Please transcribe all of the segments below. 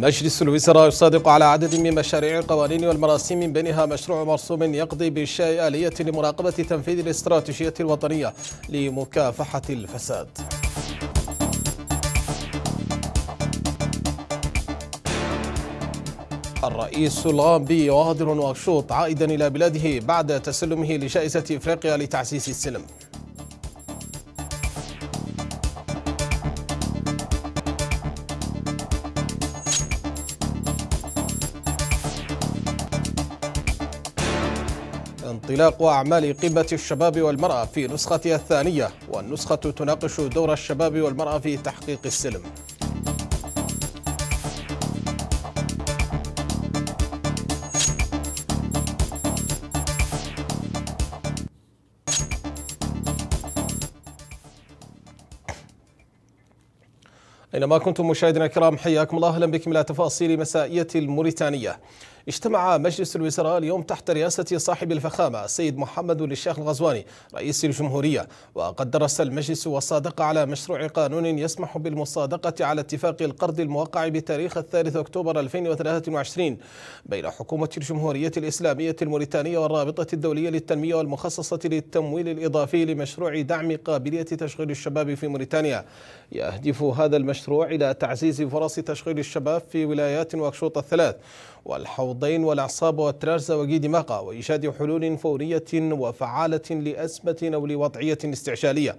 مجلس الوزراء يصادق على عدد من مشاريع القوانين والمراسيم من بينها مشروع مرسوم يقضي بإنشاء آلية لمراقبة تنفيذ الاستراتيجية الوطنية لمكافحة الفساد. الرئيس الغامبي يغادر واشوط عائدا إلى بلاده بعد تسلمه لجائزة إفريقيا لتعزيز السلم. انطلاق أعمال قمة الشباب والمرأة في نسختها الثانية والنسخة تناقش دور الشباب والمرأة في تحقيق السلم أينما كنتم مشاهدينا الكرام حياكم الله أهلا بكم إلى تفاصيل مسائية الموريتانية اجتمع مجلس الوزراء اليوم تحت رئاسة صاحب الفخامة السيد محمد الشيخ الغزواني رئيس الجمهورية وقد درس المجلس وصادق على مشروع قانون يسمح بالمصادقة على اتفاق القرض الموقع بتاريخ الثالث أكتوبر 2023 بين حكومة الجمهورية الإسلامية الموريتانية والرابطة الدولية للتنمية والمخصصة للتمويل الإضافي لمشروع دعم قابلية تشغيل الشباب في موريتانيا يهدف هذا المشروع إلى تعزيز فرص تشغيل الشباب في ولايات واكشوط الثلاث والحوضين والأعصاب والترازا وجيد مقا وإيجاد حلول فورية وفعالة لأزمة أو لوضعية استعجالية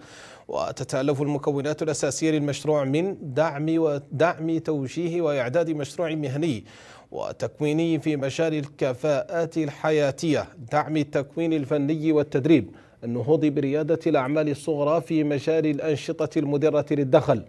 وتتألف المكونات الأساسية للمشروع من دعم ودعم توجيه وإعداد مشروع مهني وتكويني في مجال الكفاءات الحياتية دعم التكوين الفني والتدريب النهوض بريادة الأعمال الصغرى في مجال الأنشطة المدرة للدخل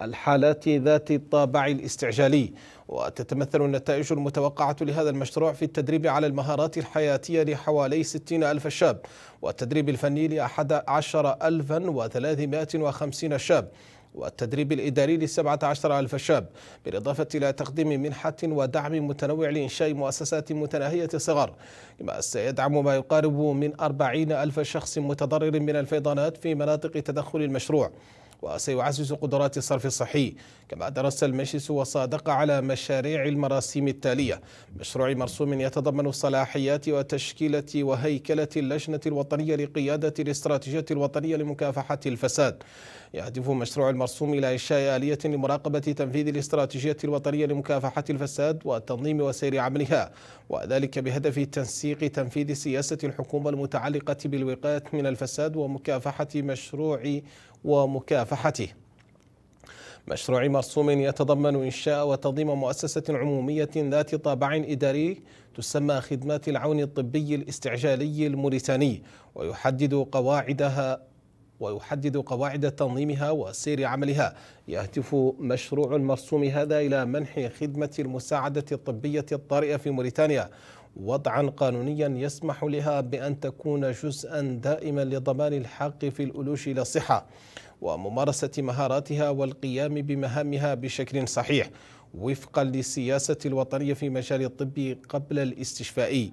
الحالات ذات الطابع الاستعجالي وتتمثل النتائج المتوقعة لهذا المشروع في التدريب على المهارات الحياتية لحوالي 60 ألف شاب والتدريب الفني لأحد عشر ألفا وثلاثمائة وخمسين شاب والتدريب الإداري ل عشر ألف شاب بالإضافة إلى تقديم منحة ودعم متنوع لإنشاء مؤسسات متناهية الصغر كما سيدعم ما يقارب من أربعين ألف شخص متضرر من الفيضانات في مناطق تدخل المشروع وسيعزز قدرات الصرف الصحي كما درس المجلس وصادق على مشاريع المراسيم التالية مشروع مرسوم يتضمن صلاحيات وتشكيلة وهيكلة اللجنة الوطنية لقيادة الاستراتيجية الوطنية لمكافحة الفساد يهدف مشروع المرسوم إلى إنشاء آلية لمراقبة تنفيذ الاستراتيجية الوطنية لمكافحة الفساد وتنظيم وسير عملها وذلك بهدف تنسيق تنفيذ سياسة الحكومة المتعلقة بالوقاية من الفساد ومكافحة مشروع ومكافحته مشروع مرسوم يتضمن إنشاء وتنظيم مؤسسة عمومية ذات طابع إداري تسمى خدمات العون الطبي الاستعجالي الموريتاني ويحدد قواعدها ويحدد قواعد تنظيمها وسير عملها يهدف مشروع المرسوم هذا إلى منح خدمة المساعدة الطبية الطارئة في موريتانيا وضعا قانونيا يسمح لها بأن تكون جزءا دائما لضمان الحق في الألوش إلى الصحة وممارسة مهاراتها والقيام بمهامها بشكل صحيح وفقا للسياسة الوطنية في مجال الطب قبل الاستشفائي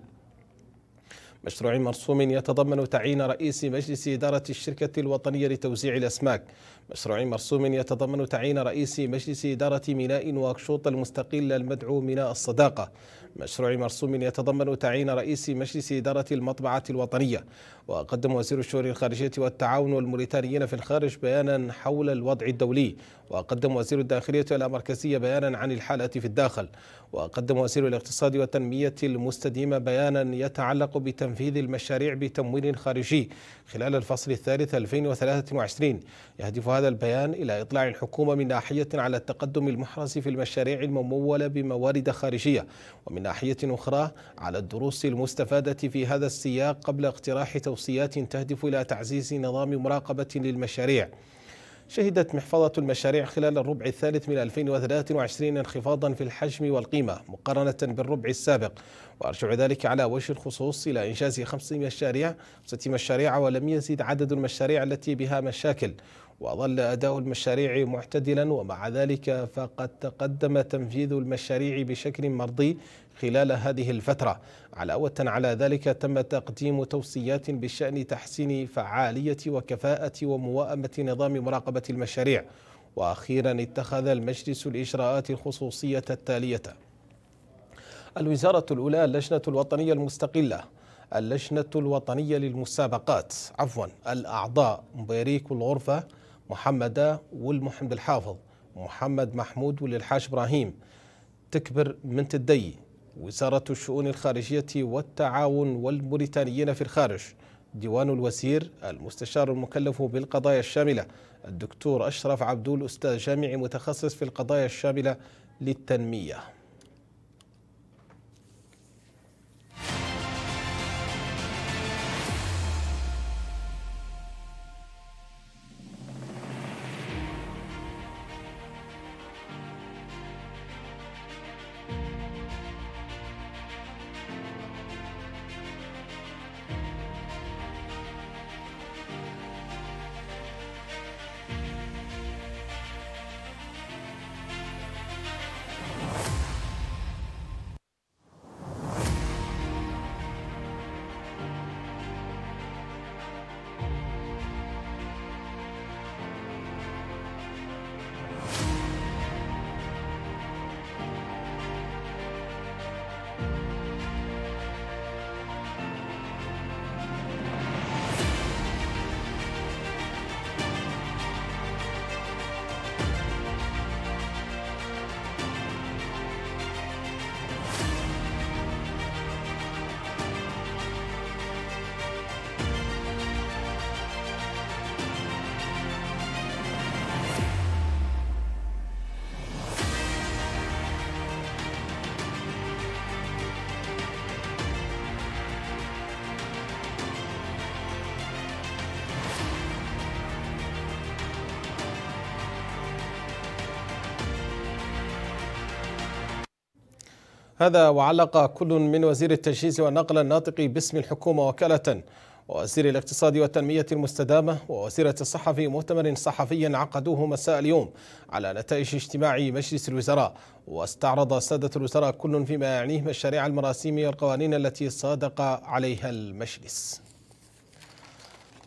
مشروع مرسوم يتضمن تعيين رئيس مجلس إدارة الشركة الوطنية لتوزيع الأسماك مشروع مرسوم يتضمن تعيين رئيس مجلس إدارة ميناء واكشوط المستقل المدعو ميناء الصداقة مشروع مرسوم يتضمن تعيين رئيس مجلس إدارة المطبعة الوطنية وقدم وزير الشؤون الخارجية والتعاون والموريتانيين في الخارج بيانا حول الوضع الدولي وقدم وزير الداخلية المركزية بيانا عن الحالة في الداخل وقدم وزير الاقتصاد والتنمية المستديمة بيانا يتعلق بتنفيذ المشاريع بتمويل خارجي خلال الفصل الثالث 2023 يهدف هذا البيان إلى إطلاع الحكومة من ناحية على التقدم المحرز في المشاريع الممولة بموارد خارجية ومن ناحية أخرى على الدروس المستفادة في هذا السياق قبل اقتراح توصيات تهدف إلى تعزيز نظام مراقبة للمشاريع شهدت محفظة المشاريع خلال الربع الثالث من 2023 انخفاضا في الحجم والقيمة مقارنة بالربع السابق وأرجع ذلك على وجه الخصوص إلى إنجاز خمس مشاريع ست مشاريع ولم يزد عدد المشاريع التي بها مشاكل وظل أداء المشاريع معتدلا ومع ذلك فقد تقدم تنفيذ المشاريع بشكل مرضي خلال هذه الفترة علاوة على ذلك تم تقديم توصيات بشأن تحسين فعالية وكفاءة ومواءمة نظام مراقبة المشاريع وأخيرا اتخذ المجلس الإجراءات الخصوصية التالية الوزارة الأولى اللجنة الوطنية المستقلة اللجنة الوطنية للمسابقات عفوا الأعضاء مبيريك الغرفة محمد والمحمد الحافظ محمد محمود والحاج إبراهيم تكبر من تدي وزارة الشؤون الخارجية والتعاون والموريتانيين في الخارج ديوان الوزير المستشار المكلف بالقضايا الشاملة الدكتور أشرف عبدول أستاذ جامعي متخصص في القضايا الشاملة للتنمية هذا وعلق كل من وزير التجهيز والنقل الناطق باسم الحكومة وكالة ووزير الاقتصاد والتنمية المستدامة ووزيرة الصحة في مؤتمر صحفي عقدوه مساء اليوم على نتائج اجتماع مجلس الوزراء واستعرض سادة الوزراء كل فيما يعنيه مشاريع المراسيم والقوانين التي صادق عليها المجلس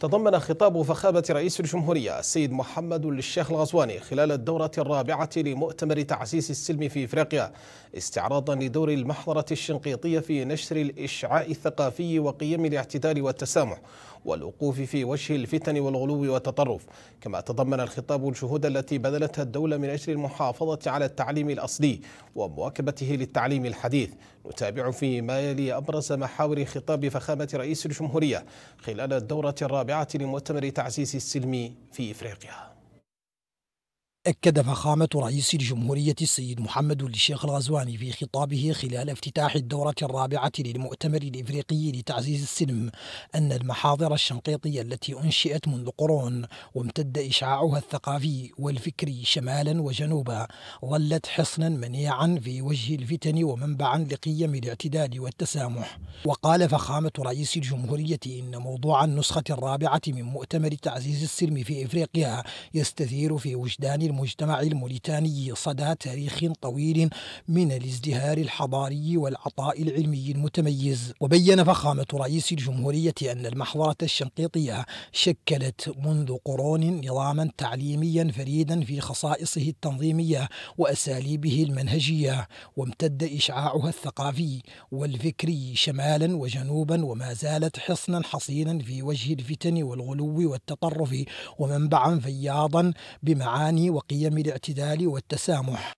تضمن خطاب فخامة رئيس الجمهورية السيد محمد الشيخ الغزواني خلال الدورة الرابعة لمؤتمر تعزيز السلم في إفريقيا استعراضا لدور المحضرة الشنقيطية في نشر الإشعاع الثقافي وقيم الاعتدال والتسامح والوقوف في وجه الفتن والغلو والتطرف كما تضمن الخطاب الجهود التي بذلتها الدولة من أجل المحافظة على التعليم الأصلي ومواكبته للتعليم الحديث نتابع فيما يلي أبرز محاور خطاب فخامة رئيس الجمهورية خلال الدورة الرابعة لمؤتمر تعزيز السلم في إفريقيا أكد فخامة رئيس الجمهورية السيد محمد الشيخ الغزواني في خطابه خلال افتتاح الدورة الرابعة للمؤتمر الإفريقي لتعزيز السلم أن المحاضر الشنقيطية التي أنشئت منذ قرون وامتد إشعاعها الثقافي والفكري شمالا وجنوبا ظلت حصنا منيعا في وجه الفتن ومنبعا لقيم الاعتدال والتسامح وقال فخامة رئيس الجمهورية إن موضوع النسخة الرابعة من مؤتمر تعزيز السلم في إفريقيا يستثير في وجدان المجتمع الموريتاني صدى تاريخ طويل من الازدهار الحضاري والعطاء العلمي المتميز وبين فخامة رئيس الجمهورية أن المحضرة الشنقيطية شكلت منذ قرون نظاما تعليميا فريدا في خصائصه التنظيمية وأساليبه المنهجية وامتد إشعاعها الثقافي والفكري شمالا وجنوبا وما زالت حصنا حصينا في وجه الفتن والغلو والتطرف ومنبعا فياضا بمعاني وقيم الاعتدال والتسامح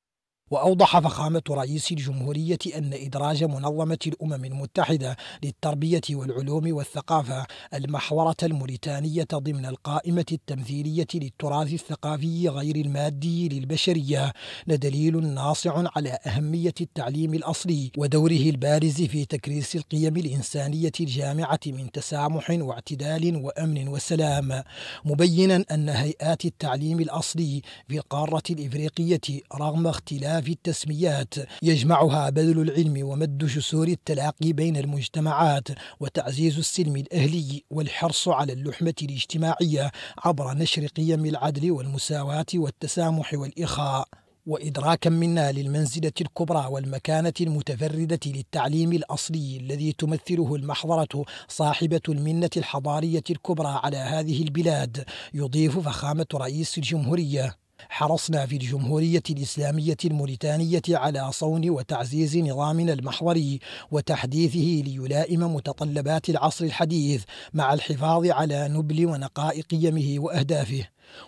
وأوضح فخامة رئيس الجمهورية أن إدراج منظمة الأمم المتحدة للتربية والعلوم والثقافة المحورة الموريتانية ضمن القائمة التمثيلية للتراث الثقافي غير المادي للبشرية لدليل ناصع على أهمية التعليم الأصلي ودوره البارز في تكريس القيم الإنسانية الجامعة من تسامح واعتدال وأمن وسلام مبينا أن هيئات التعليم الأصلي في القارة الإفريقية رغم اختلاف في التسميات يجمعها بذل العلم ومد جسور التلاقي بين المجتمعات وتعزيز السلم الأهلي والحرص على اللحمة الاجتماعية عبر نشر قيم العدل والمساواة والتسامح والإخاء وإدراكا منا للمنزلة الكبرى والمكانة المتفردة للتعليم الأصلي الذي تمثله المحضرة صاحبة المنة الحضارية الكبرى على هذه البلاد يضيف فخامة رئيس الجمهورية حرصنا في الجمهورية الإسلامية الموريتانية على صون وتعزيز نظامنا المحوري وتحديثه ليلائم متطلبات العصر الحديث مع الحفاظ على نبل ونقاء قيمه وأهدافه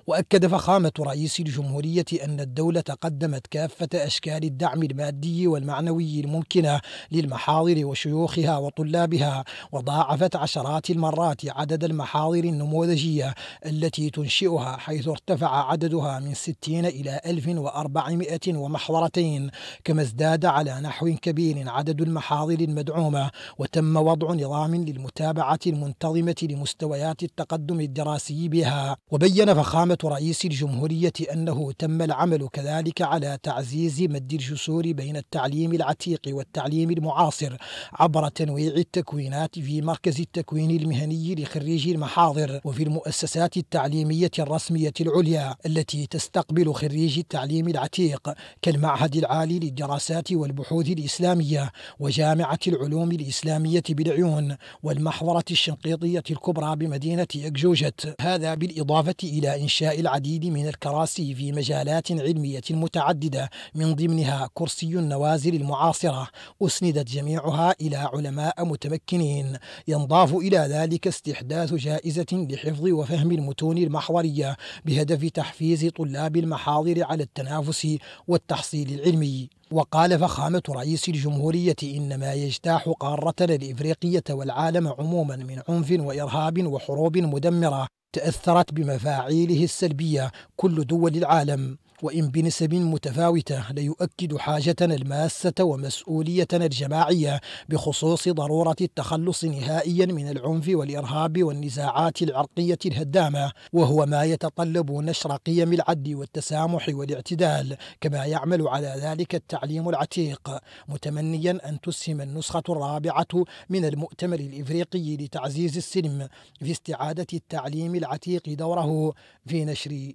وأكد فخامة رئيس الجمهورية أن الدولة قدمت كافة أشكال الدعم المادي والمعنوي الممكنة للمحاضر وشيوخها وطلابها وضاعفت عشرات المرات عدد المحاضر النموذجية التي تنشئها حيث ارتفع عددها من 60 إلى 1400 ومحورتين كما ازداد على نحو كبير عدد المحاضر المدعومة وتم وضع نظام للمتابعة المنتظمة لمستويات التقدم الدراسي بها وبين فخامة وزعامة رئيس الجمهورية أنه تم العمل كذلك على تعزيز مد الجسور بين التعليم العتيق والتعليم المعاصر عبر تنويع التكوينات في مركز التكوين المهني لخريجي المحاضر وفي المؤسسات التعليمية الرسمية العليا التي تستقبل خريجي التعليم العتيق كالمعهد العالي للدراسات والبحوث الإسلامية وجامعة العلوم الإسلامية بالعيون والمحضرة الشنقيطية الكبرى بمدينة أكجوجت هذا بالإضافة إلى إنشاء العديد من الكراسي في مجالات علمية متعددة من ضمنها كرسي النوازل المعاصرة أسندت جميعها إلى علماء متمكنين ينضاف إلى ذلك استحداث جائزة لحفظ وفهم المتون المحورية بهدف تحفيز طلاب المحاضر على التنافس والتحصيل العلمي وقال فخامة رئيس الجمهورية إن ما يجتاح قارتنا الإفريقية والعالم عموما من عنف وإرهاب وحروب مدمرة تأثرت بمفاعيله السلبية كل دول العالم وإن بنسب متفاوتة ليؤكد حاجتنا الماسة ومسؤوليتنا الجماعية بخصوص ضرورة التخلص نهائيا من العنف والإرهاب والنزاعات العرقية الهدامة وهو ما يتطلب نشر قيم العدل والتسامح والاعتدال كما يعمل على ذلك التعليم العتيق متمنيا أن تسهم النسخة الرابعة من المؤتمر الإفريقي لتعزيز السلم في استعادة التعليم العتيق دوره في نشر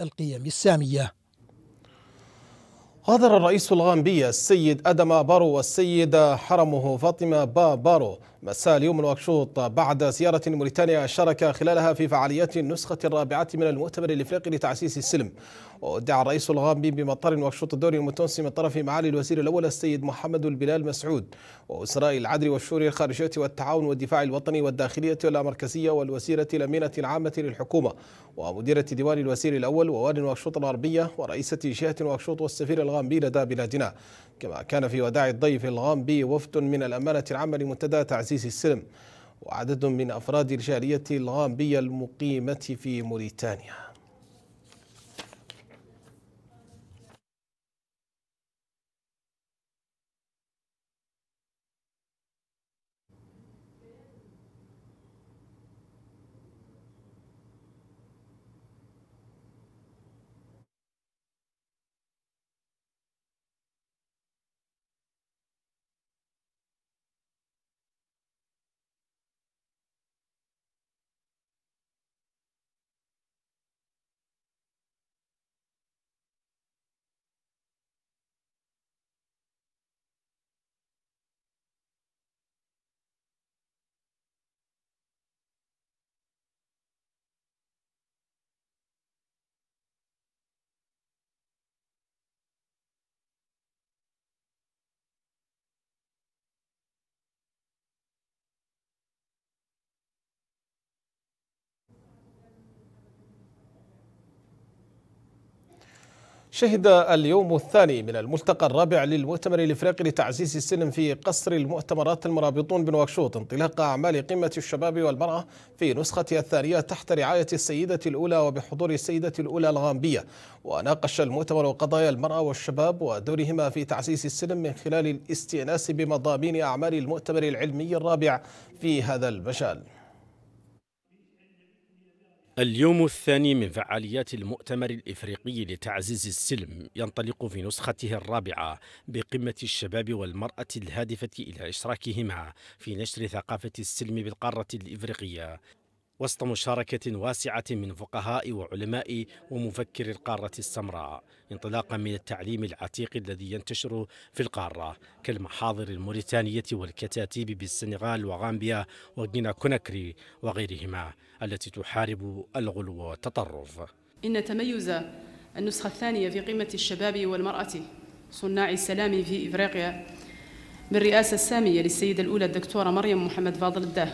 القيم الساميه غادر الرئيس الغامبي السيد أدم بارو والسيدة حرمه فاطمة با بارو مساء اليوم نواكشوط بعد زيارة موريتانيا شارك خلالها في فعاليات النسخة الرابعة من المؤتمر الإفريقي لتعسيس السلم ودعا الرئيس الغامبي بمطار نواكشوط الدوري المتونسي من طرف معالي الوزير الأول السيد محمد البلال مسعود ووزراء العدل والشؤون الخارجية والتعاون والدفاع الوطني والداخلية والمركزية والوزيرة الأمينة العامة للحكومة ومديرة ديوان الوزير الأول ووالي نواكشوط الغربية ورئيسة جهة نواكشوط والسفير الغامبي لدى بلادنا كما كان في وداع الضيف الغامبي وفد من الأمانة العامة لمنتدى تعزيز السلم وعدد من أفراد الجالية الغامبية المقيمة في موريتانيا شهد اليوم الثاني من الملتقى الرابع للمؤتمر الافريقي لتعزيز السلم في قصر المؤتمرات المرابطون بنواكشوط انطلاق اعمال قمه الشباب والمراه في نسختها الثانيه تحت رعايه السيده الاولى وبحضور السيده الاولى الغامبيه وناقش المؤتمر قضايا المراه والشباب ودورهما في تعزيز السلم من خلال الاستئناس بمضامين اعمال المؤتمر العلمي الرابع في هذا المجال اليوم الثاني من فعاليات المؤتمر الافريقي لتعزيز السلم ينطلق في نسخته الرابعه بقمه الشباب والمراه الهادفه الى اشراكهما في نشر ثقافه السلم بالقاره الافريقيه وسط مشاركة واسعة من فقهاء وعلماء ومفكر القارة السمراء انطلاقا من التعليم العتيق الذي ينتشر في القارة كالمحاضر الموريتانية والكتاتيب بالسنغال وغامبيا وغينا كوناكري وغيرهما التي تحارب الغلو والتطرف إن تميز النسخة الثانية في قمة الشباب والمرأة صناع السلام في إفريقيا بالرئاسة السامية للسيدة الأولى الدكتورة مريم محمد فاضل الداه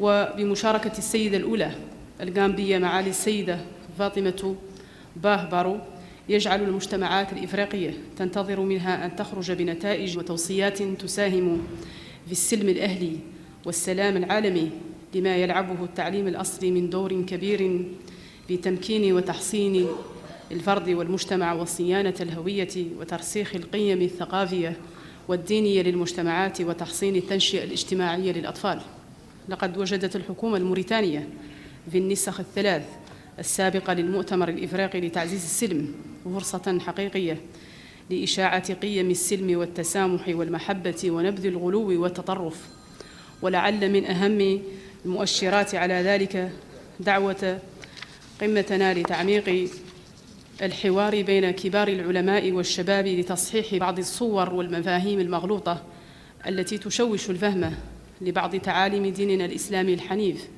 وبمشاركة السيدة الأولى الغامبية معالي السيدة فاطمة بارو يجعل المجتمعات الإفريقية تنتظر منها أن تخرج بنتائج وتوصيات تساهم في السلم الأهلي والسلام العالمي لما يلعبه التعليم الأصلي من دور كبير في تمكين وتحصين الفرد والمجتمع وصيانة الهوية وترسيخ القيم الثقافية والدينية للمجتمعات وتحصين التنشئة الاجتماعية للأطفال لقد وجدت الحكومة الموريتانية في النسخ الثلاث السابقة للمؤتمر الإفريقي لتعزيز السلم فرصة حقيقية لإشاعة قيم السلم والتسامح والمحبة ونبذ الغلو والتطرف ولعل من أهم المؤشرات على ذلك دعوة قمتنا لتعميق الحوار بين كبار العلماء والشباب لتصحيح بعض الصور والمفاهيم المغلوطة التي تشوش الفهم لبعض تعاليم ديننا الإسلامي الحنيف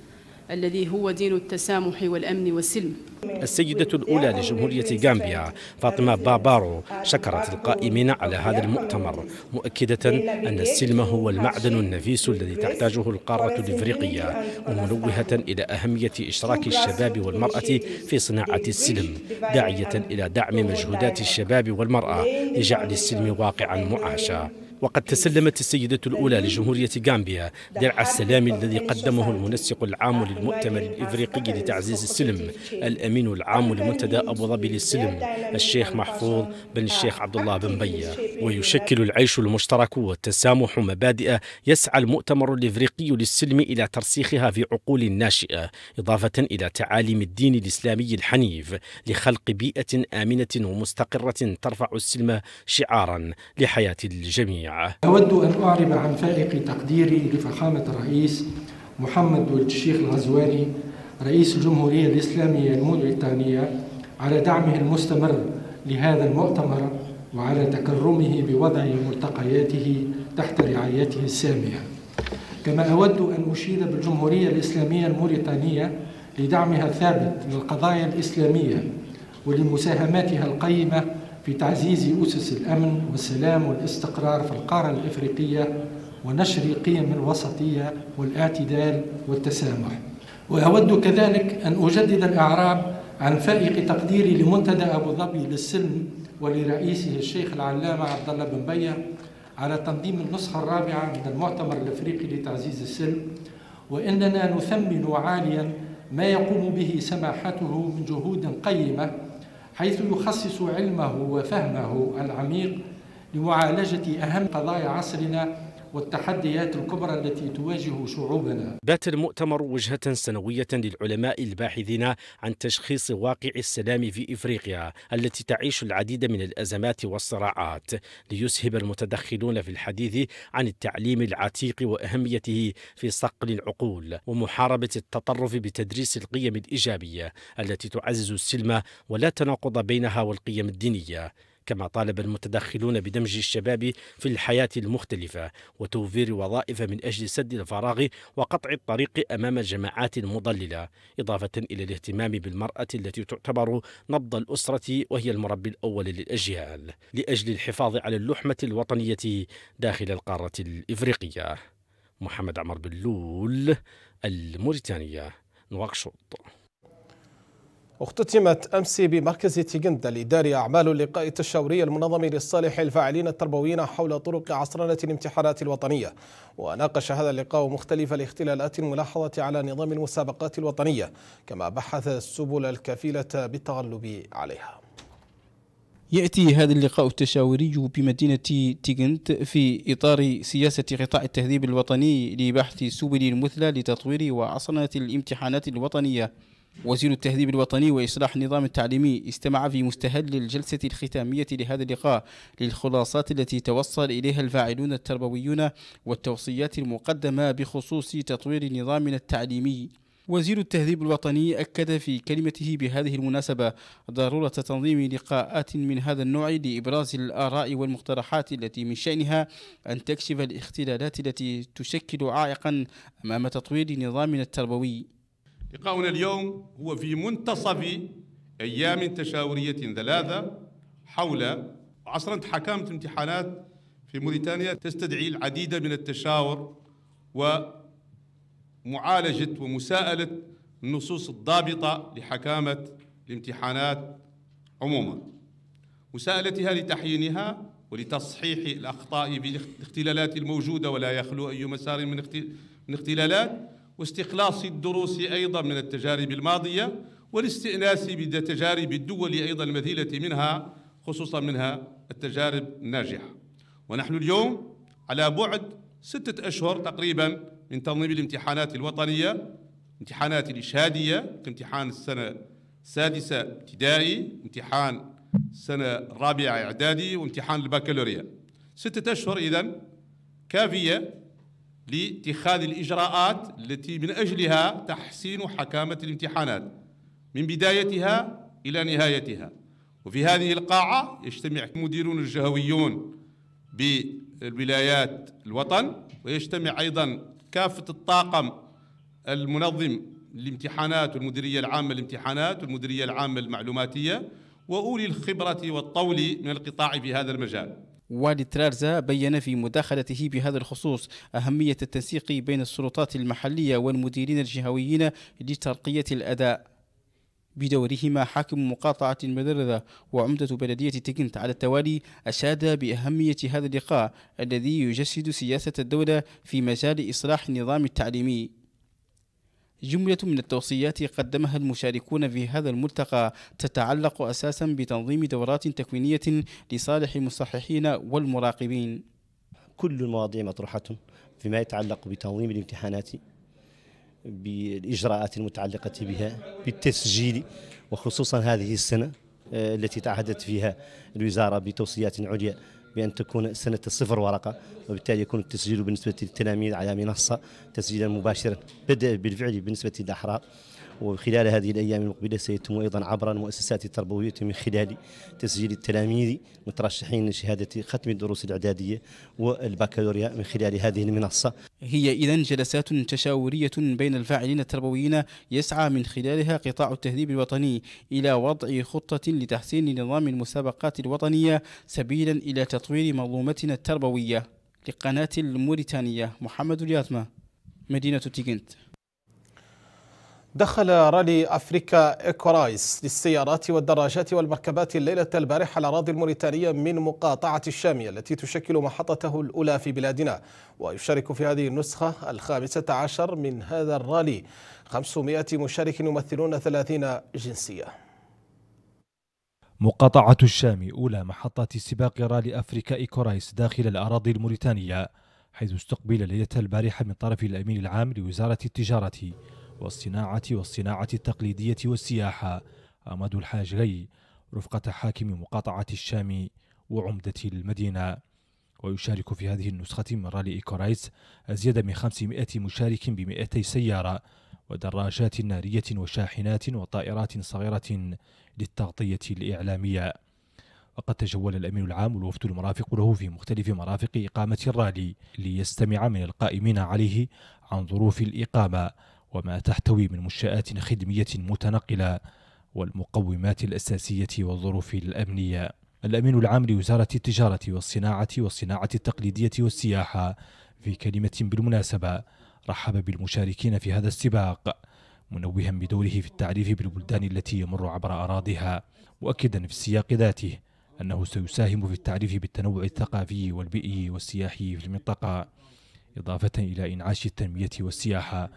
الذي هو دين التسامح والأمن والسلم السيدة الأولى لجمهورية غامبيا فاطمة بابارو شكرت القائمين على هذا المؤتمر مؤكدة أن السلم هو المعدن النفيس الذي تحتاجه القارة الإفريقية ومنوهة إلى أهمية إشراك الشباب والمرأة في صناعة السلم داعية إلى دعم مجهودات الشباب والمرأة لجعل السلم واقعا معاشا وقد تسلمت السيدة الأولى لجمهورية غامبيا درع السلام الذي قدمه المنسق العام للمؤتمر الإفريقي لتعزيز السلم الأمين العام لمنتدى أبو ظبي للسلم الشيخ محفوظ بن الشيخ عبد الله بن بيا ويشكل العيش المشترك والتسامح مبادئ يسعى المؤتمر الإفريقي للسلم إلى ترسيخها في عقول الناشئة إضافة إلى تعاليم الدين الإسلامي الحنيف لخلق بيئة آمنة ومستقرة ترفع السلم شعارا لحياة الجميع أود أن أعرب عن فائق تقديري لفخامة الرئيس محمد ولد الشيخ الغزواني رئيس الجمهورية الإسلامية الموريتانية على دعمه المستمر لهذا المؤتمر وعلى تكرمه بوضع ملتقياته تحت رعايته السامية كما أود أن أشيد بالجمهورية الإسلامية الموريتانية لدعمها الثابت للقضايا الإسلامية ولمساهماتها القيمة في تعزيز أسس الأمن والسلام والاستقرار في القارة الإفريقية ونشر قيم الوسطية والاعتدال والتسامح وأود كذلك أن أجدد الأعراب عن فائق تقديري لمنتدى أبو ظبي للسلم ولرئيسه الشيخ العلامة عبد الله بن بيا على تنظيم النسخة الرابعة من المؤتمر الأفريقي لتعزيز السلم وإننا نثمن عاليا ما يقوم به سماحته من جهود قيمة حيث يخصص علمه وفهمه العميق لمعالجة أهم قضايا عصرنا والتحديات الكبرى التي تواجه شعوبنا بات المؤتمر وجهة سنوية للعلماء الباحثين عن تشخيص واقع السلام في إفريقيا التي تعيش العديد من الأزمات والصراعات ليسهب المتدخلون في الحديث عن التعليم العتيق وأهميته في صقل العقول ومحاربة التطرف بتدريس القيم الإيجابية التي تعزز السلم ولا تناقض بينها والقيم الدينية كما طالب المتدخلون بدمج الشباب في الحياة المختلفة وتوفير وظائف من أجل سد الفراغ وقطع الطريق أمام الجماعات المضللة إضافة إلى الاهتمام بالمرأة التي تعتبر نبض الأسرة وهي المربي الأول للأجيال لأجل الحفاظ على اللحمة الوطنية داخل القارة الإفريقية محمد عمر بلول الموريتانية نواكشوط اختتمت أمس بمركز تيغندا الإداري أعمال اللقاء التشاوري المنظم للصالح الفاعلين التربويين حول طرق عصرنة الامتحانات الوطنية وناقش هذا اللقاء مختلف الاختلالات الملاحظة على نظام المسابقات الوطنية كما بحث السبل الكفيلة بالتغلب عليها يأتي هذا اللقاء التشاوري بمدينة تيغنت في إطار سياسة قطاع التهذيب الوطني لبحث السبل المثلى لتطوير وعصرنة الامتحانات الوطنية وزير التهذيب الوطني وإصلاح النظام التعليمي استمع في مستهل الجلسة الختامية لهذا اللقاء للخلاصات التي توصل إليها الفاعلون التربويون والتوصيات المقدمة بخصوص تطوير نظامنا التعليمي وزير التهذيب الوطني أكد في كلمته بهذه المناسبة ضرورة تنظيم لقاءات من هذا النوع لإبراز الآراء والمقترحات التي من شأنها أن تكشف الاختلالات التي تشكل عائقا أمام تطوير نظامنا التربوي لقاؤنا اليوم هو في منتصف أيام تشاورية ثلاثة حول عصرا حكامة امتحانات في موريتانيا تستدعي العديد من التشاور ومعالجة ومساءلة النصوص الضابطة لحكامة الامتحانات عموما مساءلتها لتحيينها ولتصحيح الأخطاء بالاختلالات الموجودة ولا يخلو أي مسار من اختلالات واستخلاص الدروس أيضا من التجارب الماضية والاستئناس بتجارب الدول أيضا المثيلة منها خصوصا منها التجارب الناجحة ونحن اليوم على بعد ستة أشهر تقريبا من تنظيم الامتحانات الوطنية امتحانات الإشهادية امتحان السنة السادسة ابتدائي امتحان السنة الرابعة إعدادي وامتحان البكالوريا ستة أشهر إذن كافية لاتخاذ الإجراءات التي من أجلها تحسين حكامة الامتحانات من بدايتها إلى نهايتها وفي هذه القاعة يجتمع مديرون الجهويون بالولايات الوطن ويجتمع أيضا كافة الطاقم المنظم الامتحانات والمديرية العامة للامتحانات والمديرية العامة المعلوماتية وأولي الخبرة والطول من القطاع في هذا المجال والي ترارزا بين في مداخلته بهذا الخصوص أهمية التنسيق بين السلطات المحلية والمديرين الجهويين لترقية الأداء بدورهما حاكم مقاطعة المدرذة وعمدة بلدية تيكنت على التوالي أشاد بأهمية هذا اللقاء الذي يجسد سياسة الدولة في مجال إصلاح النظام التعليمي جملة من التوصيات قدمها المشاركون في هذا الملتقى تتعلق أساسا بتنظيم دورات تكوينية لصالح المصححين والمراقبين كل المواضيع مطروحة فيما يتعلق بتنظيم الامتحانات بالإجراءات المتعلقة بها بالتسجيل وخصوصا هذه السنة آه، التي تعهدت فيها الوزارة بتوصيات عليا بأن تكون سنة صفر ورقة وبالتالي يكون التسجيل بالنسبة للتلاميذ على منصة تسجيلا مباشرا بدأ بالفعل بالنسبة للأحرار وخلال هذه الأيام المقبلة سيتم أيضا عبر المؤسسات التربوية من خلال تسجيل التلاميذ مترشحين لشهادة ختم الدروس الإعدادية والبكالوريا من خلال هذه المنصة هي إذا جلسات تشاورية بين الفاعلين التربويين يسعى من خلالها قطاع التهذيب الوطني إلى وضع خطة لتحسين نظام المسابقات الوطنية سبيلا إلى تطوير منظومتنا التربوية لقناة الموريتانية محمد الياثمه مدينة تيغنت دخل رالي أفريكا إيكورايس للسيارات والدراجات والمركبات الليلة البارحة الأراضي الموريتانية من مقاطعة الشامية التي تشكل محطته الأولى في بلادنا ويشارك في هذه النسخة الخامسة عشر من هذا الرالي 500 مشارك يمثلون 30 جنسية مقاطعة الشام أولى محطة سباق رالي أفريكا إيكورايس داخل الأراضي الموريتانية حيث استقبل ليلة البارحة من طرف الأمين العام لوزارة التجارة والصناعة والصناعة التقليدية والسياحة أمد الحاجري رفقة حاكم مقاطعة الشام وعمدة المدينة ويشارك في هذه النسخة من رالي إيكورايس أزيد من 500 مشارك ب 200 سيارة ودراجات نارية وشاحنات وطائرات صغيرة للتغطية الإعلامية وقد تجول الأمين العام والوفد المرافق له في مختلف مرافق إقامة الرالي ليستمع من القائمين عليه عن ظروف الإقامة وما تحتوي من منشآت خدمية متنقلة والمقومات الأساسية والظروف الأمنية. الأمين العام لوزارة التجارة والصناعة والصناعة التقليدية والسياحة في كلمة بالمناسبة رحب بالمشاركين في هذا السباق منوها بدوره في التعريف بالبلدان التي يمر عبر أراضيها مؤكدا في السياق ذاته أنه سيساهم في التعريف بالتنوع الثقافي والبيئي والسياحي في المنطقة إضافة إلى إنعاش التنمية والسياحة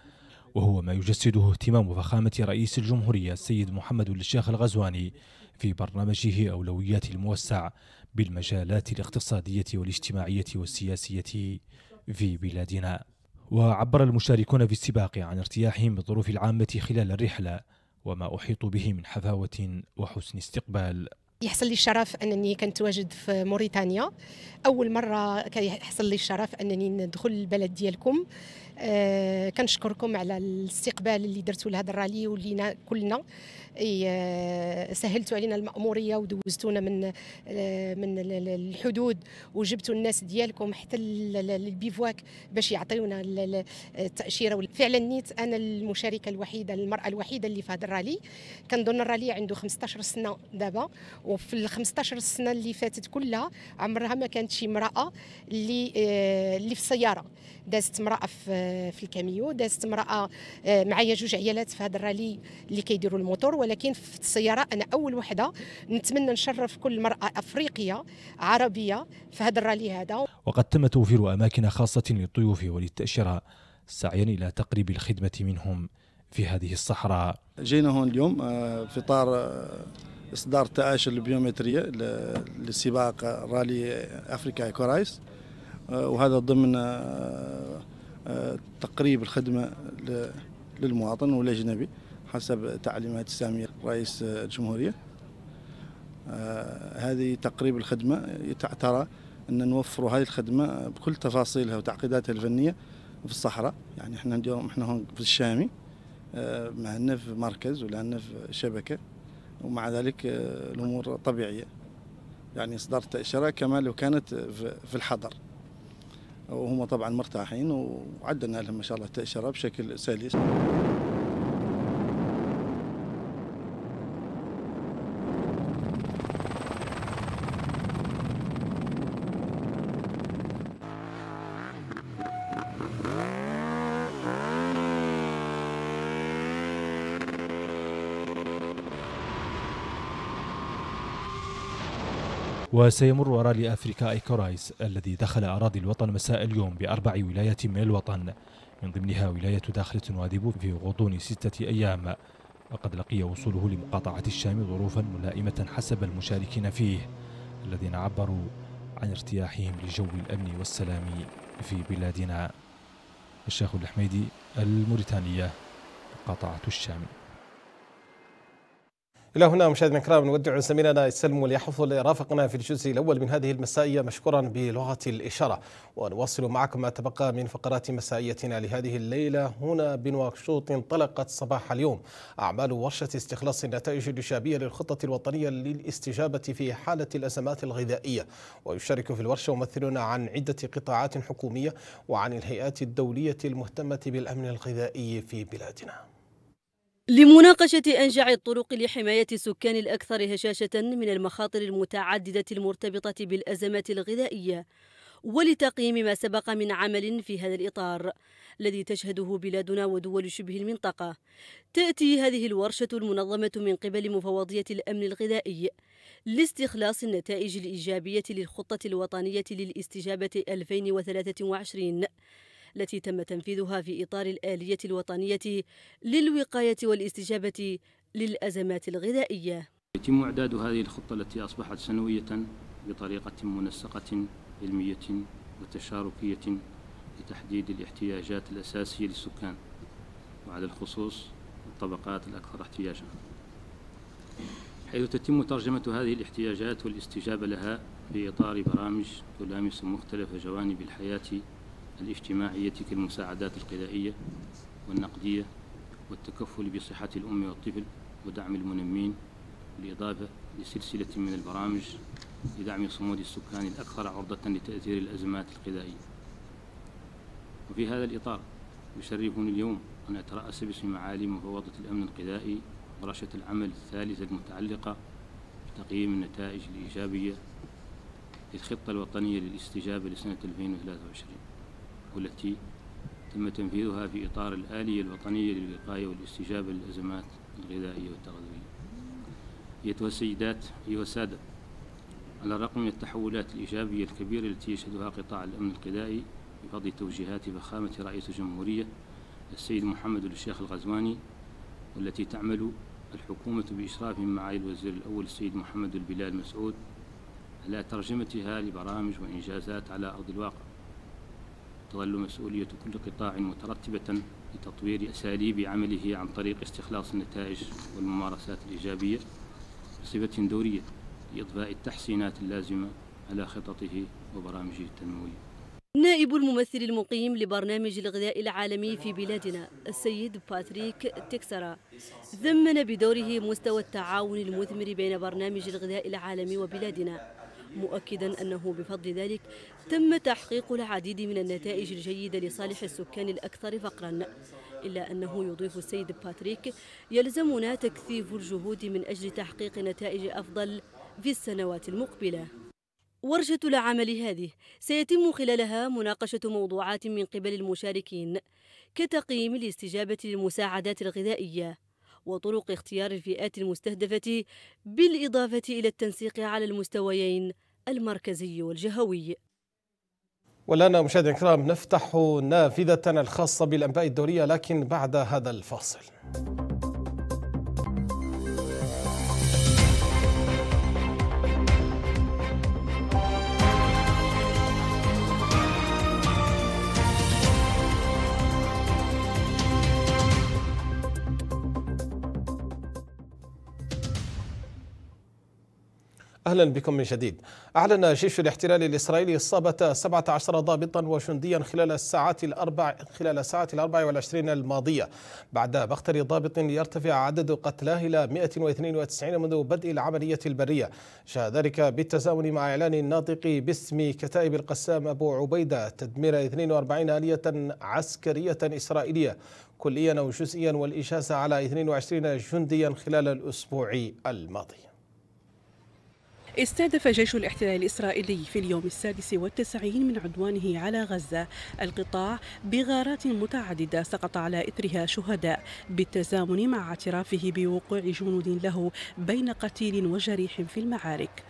وهو ما يجسده اهتمام فخامة رئيس الجمهورية السيد محمد الشيخ الغزواني في برنامجه أولويات الموسع بالمجالات الاقتصادية والاجتماعية والسياسية في بلادنا وعبر المشاركون في السباق عن ارتياحهم بالظروف العامة خلال الرحلة وما أحيط به من حفاوة وحسن استقبال يحصل لي الشرف انني كنتواجد في موريتانيا اول مره كيحصل لي الشرف انني ندخل البلد ديالكم آه، كنشكركم على الاستقبال اللي درتوا لهذا الرالي ولينا كلنا آه، سهلتوا علينا المأمورية ودوزتونا من آه، من الحدود وجبتوا الناس ديالكم حتى البيفواك باش يعطيونا التأشيرة فعلا نيت أنا المشاركة الوحيدة المرأة الوحيدة اللي في هذا الرالي كنظن الرالي عنده 15 سنة دابا وفي ال 15 سنة اللي فاتت كلها عمرها ما كانت شي امرأة اللي اللي في السيارة دازت امرأة في في الكاميو دازت امراه آه، معايا جوج عيالات في هذا الرالي اللي كيديروا الموتور ولكن في السياره انا اول وحده نتمنى نشرف كل مراه افريقيه عربيه في هذا الرالي هذا وقد تم توفير اماكن خاصه للضيوف وللتاشره سعيا الى تقريب الخدمه منهم في هذه الصحراء جينا هون اليوم آه، في اطار آه، اصدار التاشر البيومتريه لسباق رالي افريكا ايكورايس وهذا ضمن تقريب الخدمة للمواطن والأجنبي حسب تعليمات سامية رئيس الجمهورية آه، هذه تقريب الخدمة تعترى أن نوفر هذه الخدمة بكل تفاصيلها وتعقيداتها الفنية في الصحراء يعني احنا اليوم احنا هون في الشامي آه، ما عندنا في مركز ولا عندنا في شبكة ومع ذلك آه، الأمور طبيعية يعني إصدار تأشيرة كما لو كانت في الحضر وهم طبعا مرتاحين وعدلنا لهم ان شاء الله التاشيره بشكل سلس وسيمر رالي أفريكا إيكورايس الذي دخل أراضي الوطن مساء اليوم بأربع ولايات من الوطن من ضمنها ولاية داخلة واديبو في غضون ستة أيام وقد لقي وصوله لمقاطعة الشام ظروفا ملائمة حسب المشاركين فيه الذين عبروا عن ارتياحهم لجو الأمن والسلام في بلادنا الشيخ الحميدي الموريتانية مقاطعة الشام إلى هنا مشاهدينا الكرام نودع زميلنا السلم وليحفظ اللي رافقنا في الجزء الأول من هذه المسائية مشكورا بلغة الإشارة ونواصل معكم ما تبقى من فقرات مسائيتنا لهذه الليلة هنا بنواكشوط انطلقت صباح اليوم أعمال ورشة استخلاص النتائج الإيجابية للخطة الوطنية للاستجابة في حالة الأزمات الغذائية ويشارك في الورشة ممثلون عن عدة قطاعات حكومية وعن الهيئات الدولية المهتمة بالأمن الغذائي في بلادنا لمناقشة أنجع الطرق لحماية السكان الأكثر هشاشة من المخاطر المتعددة المرتبطة بالأزمات الغذائية ولتقييم ما سبق من عمل في هذا الإطار الذي تشهده بلادنا ودول شبه المنطقة تأتي هذه الورشة المنظمة من قبل مفوضية الأمن الغذائي لاستخلاص النتائج الإيجابية للخطة الوطنية للاستجابة 2023 التي تم تنفيذها في إطار الآلية الوطنية للوقاية والاستجابة للأزمات الغذائية يتم إعداد هذه الخطة التي أصبحت سنوية بطريقة منسقة علمية وتشاركية لتحديد الاحتياجات الأساسية للسكان وعلى الخصوص الطبقات الأكثر احتياجا حيث تتم ترجمة هذه الاحتياجات والاستجابة لها في إطار برامج تلامس مختلف جوانب الحياة الاجتماعية كالمساعدات الغذائية والنقدية والتكفل بصحة الأم والطفل ودعم المنمين بالإضافة لسلسلة من البرامج لدعم صمود السكان الأكثر عرضة لتأثير الأزمات الغذائية وفي هذا الإطار يشرفني اليوم أن أترأس باسم معالي مفوضة الأمن الغذائي ورشة العمل الثالثة المتعلقة بتقييم النتائج الإيجابية للخطة الوطنية للاستجابة لسنة 2023 والتي تم تنفيذها في إطار الآلية الوطنية للوقاية والاستجابة للأزمات الغذائية والتغذية أيتها السيدات أيها السادة على الرغم من التحولات الإيجابية الكبيرة التي يشهدها قطاع الأمن الغذائي بفضل توجيهات فخامة رئيس الجمهورية السيد محمد الشيخ الغزواني والتي تعمل الحكومة بإشراف معالي الوزير الأول السيد محمد البلال مسعود على ترجمتها لبرامج وإنجازات على أرض الواقع تظل مسؤولية كل قطاع مترتبة لتطوير أساليب عمله عن طريق استخلاص النتائج والممارسات الإيجابية بصفة دورية لإضفاء التحسينات اللازمة على خططه وبرامجه التنموية نائب الممثل المقيم لبرنامج الغذاء العالمي في بلادنا السيد باتريك تكسرا ذمن بدوره مستوى التعاون المثمر بين برنامج الغذاء العالمي وبلادنا مؤكدا أنه بفضل ذلك تم تحقيق العديد من النتائج الجيدة لصالح السكان الأكثر فقرا إلا أنه يضيف السيد باتريك يلزمنا تكثيف الجهود من أجل تحقيق نتائج أفضل في السنوات المقبلة ورشة العمل هذه سيتم خلالها مناقشة موضوعات من قبل المشاركين كتقييم الاستجابة للمساعدات الغذائية وطرق اختيار الفئات المستهدفة بالإضافة إلى التنسيق على المستويين المركزي والجهوي والآن مشاهدينا الكرام نفتح نافذة الخاصة بالأنباء الدولية لكن بعد هذا الفاصل أهلا بكم من جديد أعلن جيش الاحتلال الإسرائيلي إصابة 17 ضابطا وجنديا خلال الساعات الأربع خلال الساعات الأربع والعشرين الماضية بعد مقتل ضابط ليرتفع عدد قتلاه إلى 192 منذ بدء العملية البرية جاء ذلك بالتزامن مع إعلان الناطق باسم كتائب القسام أبو عبيدة تدمير 42 آلية عسكرية إسرائيلية كليا أو جزئيا والإجازة على 22 جنديا خلال الأسبوع الماضي استهدف جيش الاحتلال الإسرائيلي في اليوم السادس والتسعين من عدوانه على غزة القطاع بغارات متعددة سقط على إثرها شهداء بالتزامن مع اعترافه بوقوع جنود له بين قتيل وجريح في المعارك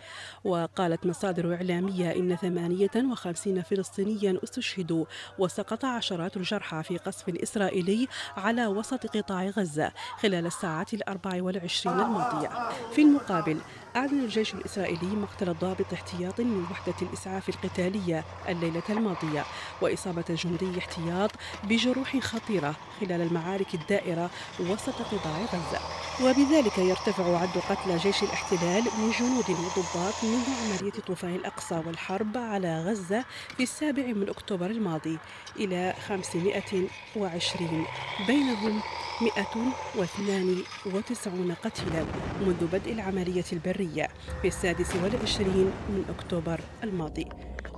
وقالت مصادر إعلامية إن 58 فلسطينيا استشهدوا وسقط عشرات الجرحى في قصف إسرائيلي على وسط قطاع غزة خلال الساعات الأربع والعشرين الماضية في المقابل أعلن الجيش الإسرائيلي مقتل ضابط احتياط من وحدة الإسعاف القتالية الليلة الماضية وإصابة جندي احتياط بجروح خطيرة خلال المعارك الدائرة وسط قطاع غزة وبذلك يرتفع عد قتلى جيش الاحتلال من جنود وضباط منذ عملية طوفان الأقصى والحرب على غزة في السابع من أكتوبر الماضي إلى 520 بينهم 192 قتيلا منذ بدء العملية البرية في السادس والعشرين من أكتوبر الماضي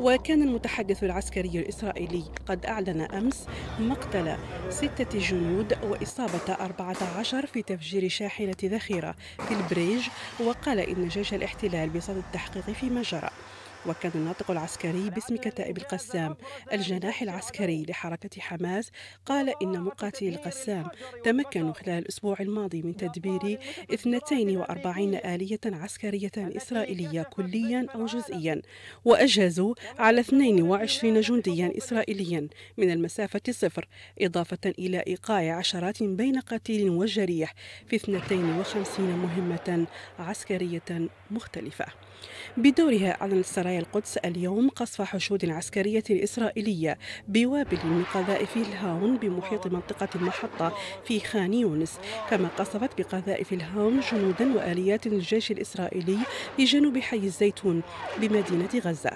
وكان المتحدث العسكري الإسرائيلي قد أعلن أمس مقتل ستة جنود وإصابة 14 في تفجير شاحنة ذخيرة في البريج وقال إن جيش الاحتلال بصدد التحقيق فيما جرى وكان الناطق العسكري باسم كتائب القسام الجناح العسكري لحركة حماس قال إن مقاتلي القسام تمكنوا خلال الأسبوع الماضي من تدبير 42 آلية عسكرية إسرائيلية كليا أو جزئيا وأجهزوا على 22 جنديا إسرائيليا من المسافة صفر إضافة إلى إيقاع عشرات بين قتيل وجريح في 52 مهمة عسكرية مختلفة بدورها أعلنت سرايا القدس اليوم قصف حشود عسكرية إسرائيلية بوابل من قذائف الهاون بمحيط منطقة المحطة في خان يونس كما قصفت بقذائف الهاون جنودا وآليات الجيش الإسرائيلي بجنوب حي الزيتون بمدينة غزة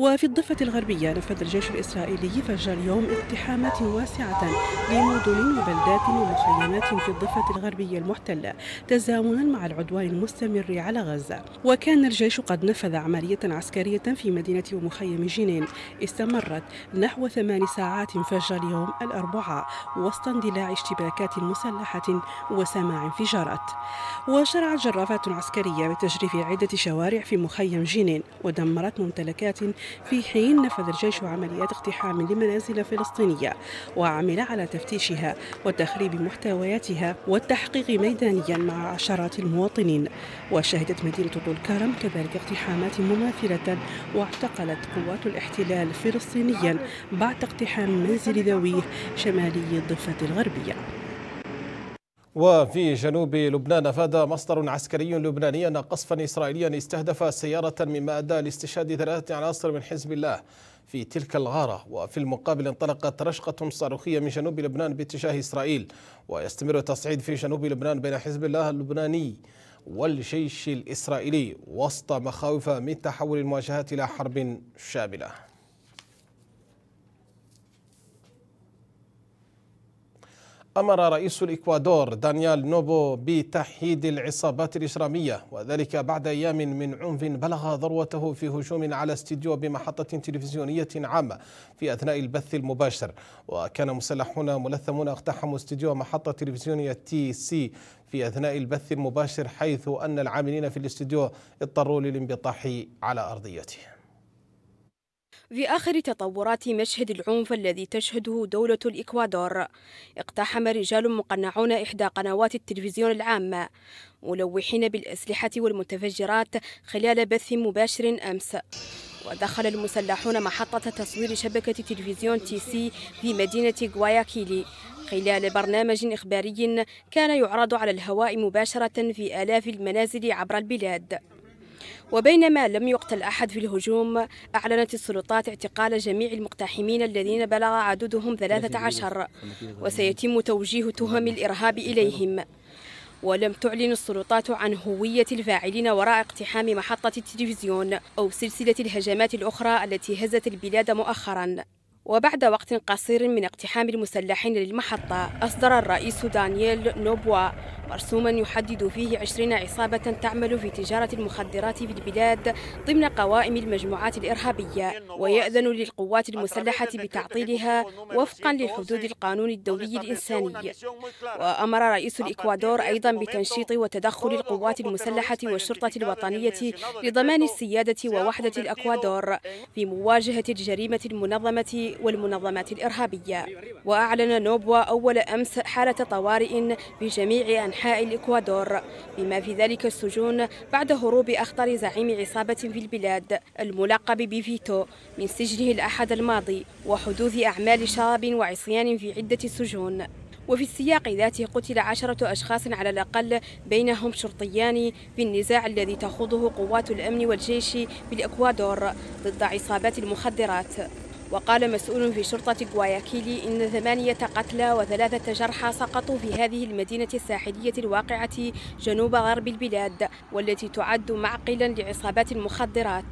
وفي الضفة الغربية نفذ الجيش الإسرائيلي فجر اليوم اقتحامات واسعة لمدن وبلدات ومخيمات في الضفة الغربية المحتلة تزامنا مع العدوان المستمر على غزة وكان الجيش قد نفذ عملية عسكرية في مدينة ومخيم جنين استمرت نحو ثمان ساعات فجر اليوم الأربعاء وسط اندلاع اشتباكات مسلحة وسماع انفجارات وشرعت جرافات عسكرية بتجريف عدة شوارع في مخيم جنين ودمرت ممتلكات في حين نفذ الجيش عمليات اقتحام لمنازل فلسطينية وعمل على تفتيشها وتخريب محتوياتها والتحقيق ميدانيا مع عشرات المواطنين وشهدت مدينة طولكرم كذلك اقتحامات مماثلة واعتقلت قوات الاحتلال فلسطينيا بعد اقتحام منزل ذويه شمالي الضفة الغربية وفي جنوب لبنان افاد مصدر عسكري لبناني ان قصفا اسرائيليا استهدف سياره مما ادى لاستشهاد ثلاثه عناصر من حزب الله في تلك الغاره وفي المقابل انطلقت رشقه صاروخيه من جنوب لبنان باتجاه اسرائيل ويستمر التصعيد في جنوب لبنان بين حزب الله اللبناني والجيش الاسرائيلي وسط مخاوف من تحول المواجهات الى حرب شامله أمر رئيس الإكوادور دانيال نوبو بتحييد العصابات الإجرامية وذلك بعد أيام من عنف بلغ ذروته في هجوم على استديو بمحطة تلفزيونية عامة في أثناء البث المباشر وكان مسلحون ملثمون اقتحموا استديو محطة تلفزيونية تي سي في أثناء البث المباشر حيث أن العاملين في الاستديو اضطروا للانبطاح على أرضيته في آخر تطورات مشهد العنف الذي تشهده دولة الإكوادور اقتحم رجال مقنعون إحدى قنوات التلفزيون العامة ملوحين بالأسلحة والمتفجرات خلال بث مباشر أمس ودخل المسلحون محطة تصوير شبكة تلفزيون تي سي في مدينة غواياكيلي خلال برنامج إخباري كان يعرض على الهواء مباشرة في آلاف المنازل عبر البلاد وبينما لم يقتل أحد في الهجوم أعلنت السلطات اعتقال جميع المقتحمين الذين بلغ عددهم 13 وسيتم توجيه تهم الإرهاب إليهم ولم تعلن السلطات عن هوية الفاعلين وراء اقتحام محطة التلفزيون أو سلسلة الهجمات الأخرى التي هزت البلاد مؤخراً وبعد وقت قصير من اقتحام المسلحين للمحطة أصدر الرئيس دانييل نوبوا مرسوما يحدد فيه 20 عصابة تعمل في تجارة المخدرات في البلاد ضمن قوائم المجموعات الإرهابية ويأذن للقوات المسلحة بتعطيلها وفقا لحدود القانون الدولي الإنساني وأمر رئيس الإكوادور أيضا بتنشيط وتدخل القوات المسلحة والشرطة الوطنية لضمان السيادة ووحدة الأكوادور في مواجهة الجريمة المنظمة والمنظمات الإرهابية وأعلن نوبوا أول أمس حالة طوارئ في جميع أنحاء الإكوادور بما في ذلك السجون بعد هروب أخطر زعيم عصابة في البلاد الملقب بفيتو من سجنه الأحد الماضي وحدوث أعمال شراب وعصيان في عدة سجون وفي السياق ذاته قتل عشرة أشخاص على الأقل بينهم شرطيان في النزاع الذي تخوضه قوات الأمن والجيش في الإكوادور ضد عصابات المخدرات وقال مسؤول في شرطة غواياكيلي إن ثمانية قتلى وثلاثة جرحى سقطوا في هذه المدينة الساحلية الواقعة جنوب غرب البلاد والتي تعد معقلا لعصابات المخدرات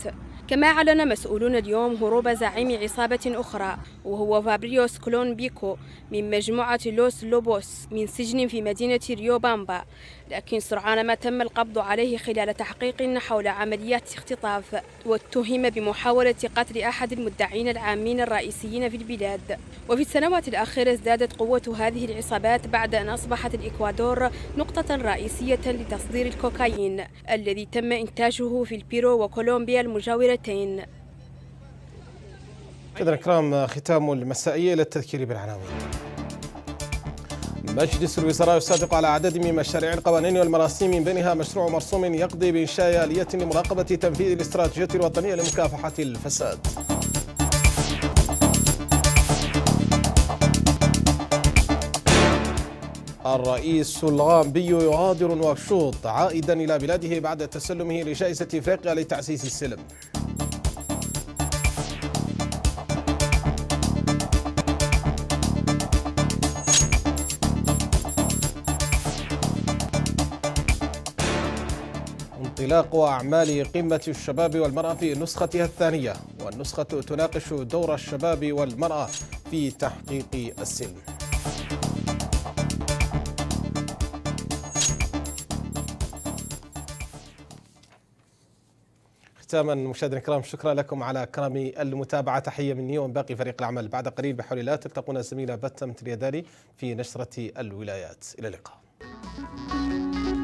كما أعلن مسؤولون اليوم هروب زعيم عصابة أخرى وهو فابريوس كلون بيكو من مجموعة لوس لوبوس من سجن في مدينة ريوبامبا لكن سرعان ما تم القبض عليه خلال تحقيق حول عمليات اختطاف واتهم بمحاولة قتل أحد المدعين العامين الرئيسيين في البلاد وفي السنوات الأخيرة ازدادت قوة هذه العصابات بعد أن أصبحت الإكوادور نقطة رئيسية لتصدير الكوكايين الذي تم إنتاجه في البيرو وكولومبيا المجاورتين كذا الكرام ختام المسائية للتذكير بالعناوين مجلس الوزراء يصادق على عدد من مشاريع القوانين والمراسيم من بينها مشروع مرسوم يقضي بإنشاء آلية لمراقبة تنفيذ الاستراتيجية الوطنية لمكافحة الفساد الرئيس الغامبي يغادر نواكشوط عائدا إلى بلاده بعد تسلمه لجائزة إفريقيا لتعزيز السلم انطلاق أعمال قمة الشباب والمرأة في نسختها الثانية والنسخة تناقش دور الشباب والمرأة في تحقيق السلم ختاما مشاهدينا الكرام شكرا لكم على كرم المتابعه تحيه مني ومن باقي فريق العمل بعد قليل بحول الله تلتقون الزميله بتم ترياداري في نشره الولايات الى اللقاء